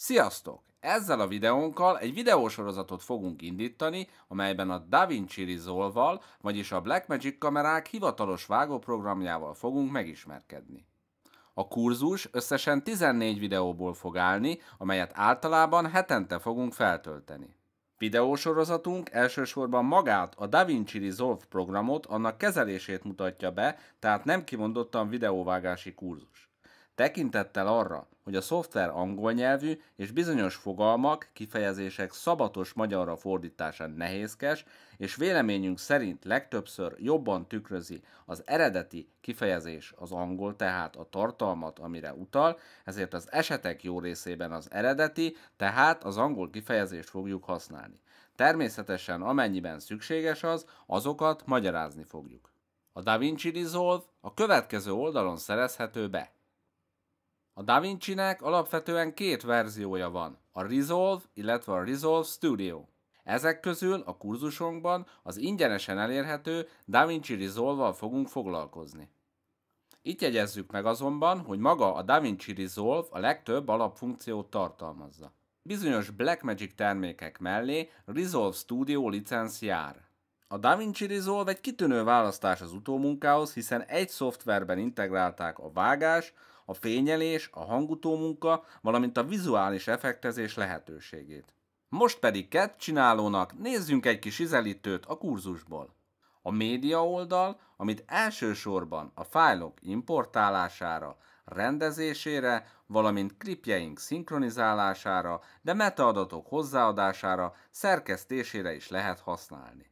Sziasztok! Ezzel a videónkkal egy videósorozatot fogunk indítani, amelyben a DaVinci Resolve-val, vagyis a Blackmagic kamerák hivatalos vágóprogramjával fogunk megismerkedni. A kurzus összesen 14 videóból fog állni, amelyet általában hetente fogunk feltölteni. Videósorozatunk elsősorban magát, a DaVinci Resolve programot, annak kezelését mutatja be, tehát nem kimondottan videóvágási kurzus. Tekintettel arra, hogy a szoftver angol nyelvű és bizonyos fogalmak, kifejezések szabatos magyarra fordítása nehézkes, és véleményünk szerint legtöbbször jobban tükrözi az eredeti kifejezés az angol, tehát a tartalmat, amire utal, ezért az esetek jó részében az eredeti, tehát az angol kifejezést fogjuk használni. Természetesen amennyiben szükséges az, azokat magyarázni fogjuk. A DaVinci Resolve a következő oldalon szerezhető be. A DaVinci-nek alapvetően két verziója van, a Resolve, illetve a Resolve Studio. Ezek közül a kurzusunkban az ingyenesen elérhető DaVinci Resolve-val fogunk foglalkozni. Itt jegyezzük meg azonban, hogy maga a DaVinci Resolve a legtöbb alapfunkciót tartalmazza. Bizonyos Blackmagic termékek mellé Resolve Studio licenc jár. A DaVinci Resolve egy kitűnő választás az utómunkához, hiszen egy szoftverben integrálták a vágás, a fényelés, a hangutómunka, valamint a vizuális effektezés lehetőségét. Most pedig kett csinálónak nézzünk egy kis izelítőt a kurzusból. A média oldal, amit elsősorban a fájlok importálására, rendezésére, valamint klipjeink szinkronizálására, de metaadatok hozzáadására, szerkesztésére is lehet használni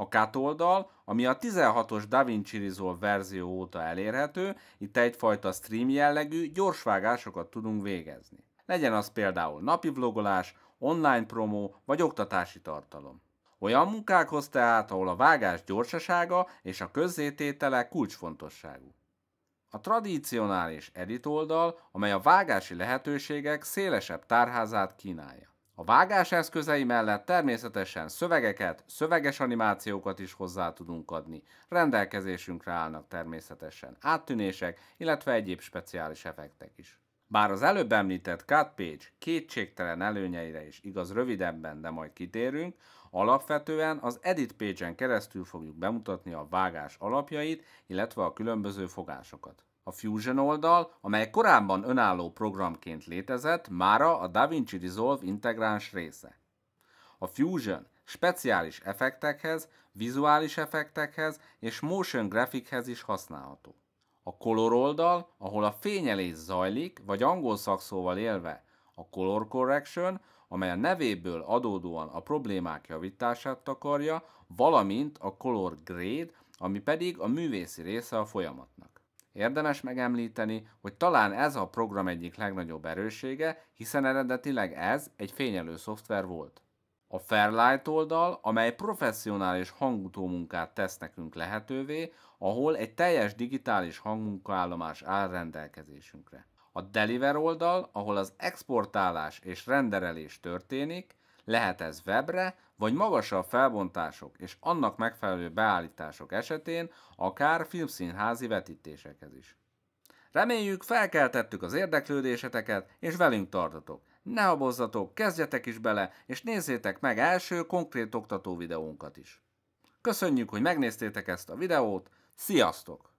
a cut oldal, ami a 16-os DaVinci Resolve verzió óta elérhető, itt egyfajta stream jellegű gyorsvágásokat tudunk végezni. Legyen az például napi vlogolás, online promó vagy oktatási tartalom. Olyan munkákhoz tehát, ahol a vágás gyorsasága és a közzététele kulcsfontosságú. A tradicionális edit oldal, amely a vágási lehetőségek szélesebb tárházát kínálja. A vágás eszközei mellett természetesen szövegeket, szöveges animációkat is hozzá tudunk adni. Rendelkezésünkre állnak természetesen áttűnések, illetve egyéb speciális effektek is. Bár az előbb említett cut page kétségtelen előnyeire is igaz rövidebben, de majd kitérünk, alapvetően az edit page-en keresztül fogjuk bemutatni a vágás alapjait, illetve a különböző fogásokat. A Fusion oldal, amely korábban önálló programként létezett, mára a DaVinci Resolve integráns része. A Fusion speciális effektekhez, vizuális effektekhez és motion graphichez is használható a color oldal, ahol a fényelés zajlik, vagy angol szakszóval élve a color correction, amely a nevéből adódóan a problémák javítását takarja, valamint a color grade, ami pedig a művészi része a folyamatnak. Érdemes megemlíteni, hogy talán ez a program egyik legnagyobb erőssége, hiszen eredetileg ez egy fényelő szoftver volt a Fairlight oldal, amely professzionális hangutómunkát tesz nekünk lehetővé, ahol egy teljes digitális hangmunkaállomás áll rendelkezésünkre. A Deliver oldal, ahol az exportálás és renderelés történik, lehet ez webre, vagy magasabb felbontások és annak megfelelő beállítások esetén akár filmszínházi vetítésekhez is. Reméljük felkeltettük az érdeklődéseteket, és velünk tartotok. Ne abozzatok, kezdjetek is bele, és nézzétek meg első konkrét oktató videónkat is. Köszönjük, hogy megnéztétek ezt a videót, sziasztok!